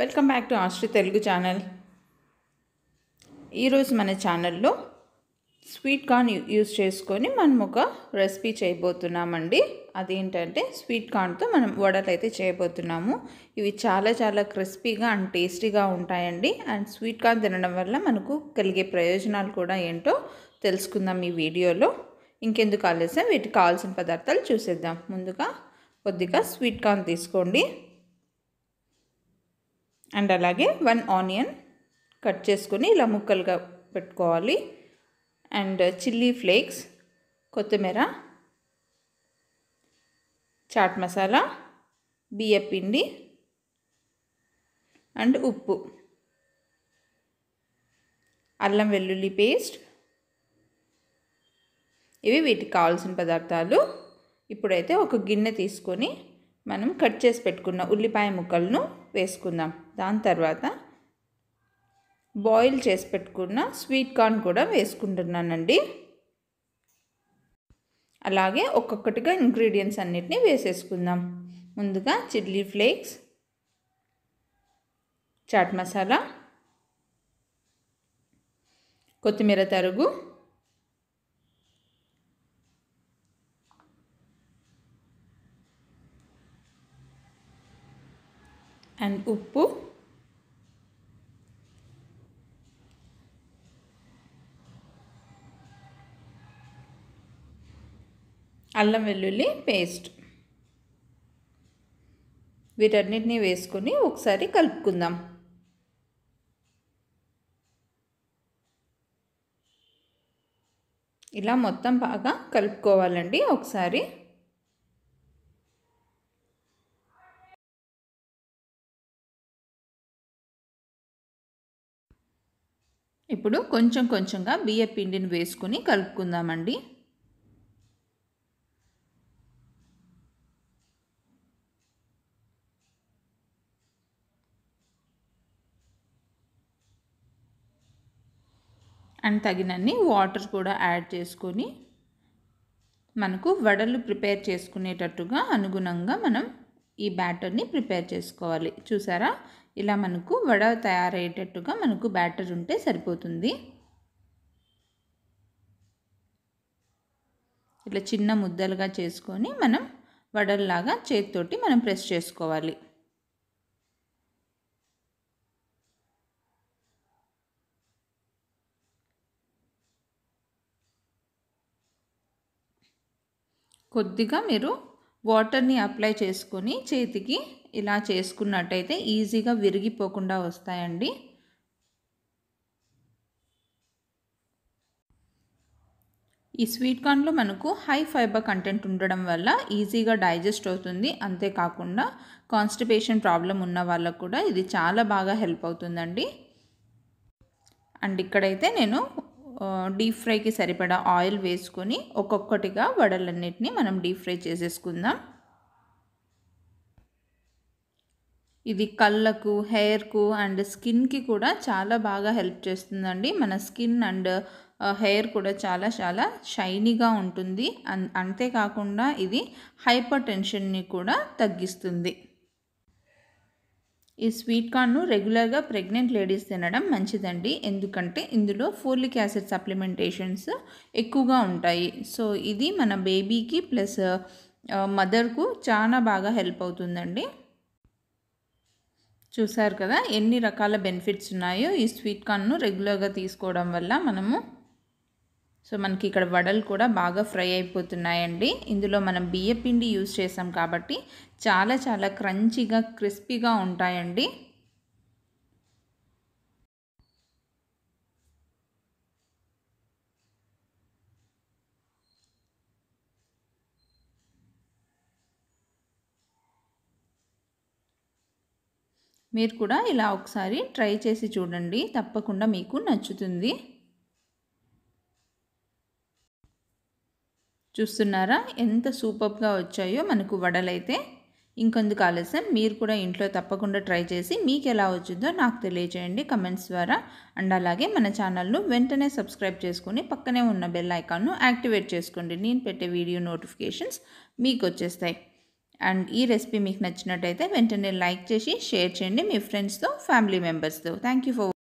welcome back to Ashri Telugu channel ఈరోజు మన ఛానల్లో స్వీట్ కార్న్ యూస్ చేసుకొని మనం ఒక రెసిపీ చేయబోతున్నామండి అదేంటంటే స్వీట్ కార్న్తో మనం వడలు అయితే చేయబోతున్నాము ఇవి చాలా చాలా క్రిస్పీగా అండ్ టేస్టీగా ఉంటాయండి అండ్ స్వీట్ కార్న్ తినడం వల్ల మనకు కలిగే ప్రయోజనాలు కూడా ఏంటో తెలుసుకుందాం ఈ వీడియోలో ఇంకెందుకు ఆలస్యం వీటికి కావాల్సిన పదార్థాలు చూసేద్దాం ముందుగా కొద్దిగా స్వీట్ కార్న్ తీసుకోండి అండ్ అలాగే వన్ ఆనియన్ కట్ చేసుకొని ఇలా ముక్కలుగా పెట్టుకోవాలి అండ్ చిల్లీ ఫ్లేక్స్ కొత్తిమీర చాట్ మసాలా బియ్యపిండి అండ్ ఉప్పు అల్లం వెల్లుల్లి పేస్ట్ ఇవి వీటికి కావాల్సిన పదార్థాలు ఇప్పుడైతే ఒక గిన్నె తీసుకొని మనం కట్ చేసి పెట్టుకున్న ఉల్లిపాయ ముక్కలను వేసుకుందాం దాని తర్వాత బాయిల్ చేసి పెట్టుకున్న స్వీట్ కార్న్ కూడా వేసుకుంటున్నానండి అలాగే ఒక్కొక్కటిగా ఇంగ్రీడియంట్స్ అన్నిటిని వేసేసుకుందాం ముందుగా చిల్లీ ఫ్లేక్స్ చాట్ మసాలా కొత్తిమీర తరుగు అండ్ ఉప్పు అల్లం వెల్లుల్లి పేస్ట్ వీటన్నిటిని వేసుకొని ఒకసారి కలుపుకుందాం ఇలా మొత్తం బాగా కలుపుకోవాలండి ఒకసారి ఇప్పుడు కొంచెం కొంచెంగా బియ్య పిండిని వేసుకుని కలుపుకుందామండి అండ్ తగినన్ని వాటర్ కూడా యాడ్ చేసుకొని మనకు వడలు ప్రిపేర్ చేసుకునేటట్టుగా అనుగుణంగా మనం ఈ బ్యాటర్ని ప్రిపేర్ చేసుకోవాలి చూసారా ఇలా మనకు వడ తయారయ్యేటట్టుగా మనకు బ్యాటర్ ఉంటే సరిపోతుంది ఇట్లా చిన్న ముద్దలుగా చేసుకొని మనం వడల్లాగా చేతితోటి మనం ప్రెస్ చేసుకోవాలి కొద్దిగా మీరు వాటర్ని అప్లై చేసుకొని చేతికి ఇలా చేసుకున్నట్టయితే ఈజీగా విరిగిపోకుండా వస్తాయండి ఈ స్వీట్ కార్న్లో మనకు హై ఫైబర్ కంటెంట్ ఉండడం వల్ల ఈజీగా డైజెస్ట్ అవుతుంది అంతేకాకుండా కాన్స్టిపేషన్ ప్రాబ్లం ఉన్న వాళ్ళకు కూడా ఇది చాలా బాగా హెల్ప్ అవుతుందండి అండ్ ఇక్కడైతే నేను డీప్ ఫ్రైకి సరిపడా ఆయిల్ వేసుకొని ఒక్కొక్కటిగా వడలన్నిటిని మనం డీప్ ఫ్రై చేసేసుకుందాం ఇది కళ్ళకు హెయిర్కు అండ్ స్కిన్కి కూడా చాలా బాగా హెల్ప్ చేస్తుందండి మన స్కిన్ అండ్ హెయిర్ కూడా చాలా చాలా షైనీగా ఉంటుంది అంతేకాకుండా ఇది హైపర్ టెన్షన్ని కూడా తగ్గిస్తుంది ఈ స్వీట్ కార్న్ను రెగ్యులర్గా ప్రెగ్నెంట్ లేడీస్ తినడం మంచిదండి ఎందుకంటే ఇందులో ఫోర్లిక్ యాసిడ్ సప్లిమెంటేషన్స్ ఎక్కువగా ఉంటాయి సో ఇది మన బేబీకి ప్లస్ మదర్కు చాలా బాగా హెల్ప్ అవుతుందండి చూసారు కదా ఎన్ని రకాల బెనిఫిట్స్ ఉన్నాయో ఈ స్వీట్ కార్న్ను రెగ్యులర్గా తీసుకోవడం వల్ల మనము సో మనకి ఇక్కడ వడలు కూడా బాగా ఫ్రై అయిపోతున్నాయండి ఇందులో మనం పిండి యూజ్ చేసాం కాబట్టి చాలా చాలా క్రంచీగా క్రిస్పీగా ఉంటాయండి మీరు కూడా ఇలా ఒకసారి ట్రై చేసి చూడండి తప్పకుండా మీకు నచ్చుతుంది చూస్తున్నారా ఎంత సూపర్గా వచ్చాయో మనకు వడలైతే ఇంకొందుకు ఆలస్యం మీరు కూడా ఇంట్లో తప్పకుండా ట్రై చేసి మీకు ఎలా వచ్చిందో నాకు తెలియజేయండి కమెంట్స్ ద్వారా అండ్ అలాగే మన ఛానల్ను వెంటనే సబ్స్క్రైబ్ చేసుకుని పక్కనే ఉన్న బెల్ ఐకాన్ను యాక్టివేట్ చేసుకోండి నేను పెట్టే వీడియో నోటిఫికేషన్స్ మీకు వచ్చేస్తాయి అండ్ ఈ రెసిపీ మీకు నచ్చినట్టయితే వెంటనే లైక్ చేసి షేర్ చేయండి మీ ఫ్రెండ్స్తో ఫ్యామిలీ మెంబర్స్తో థ్యాంక్ యూ ఫర్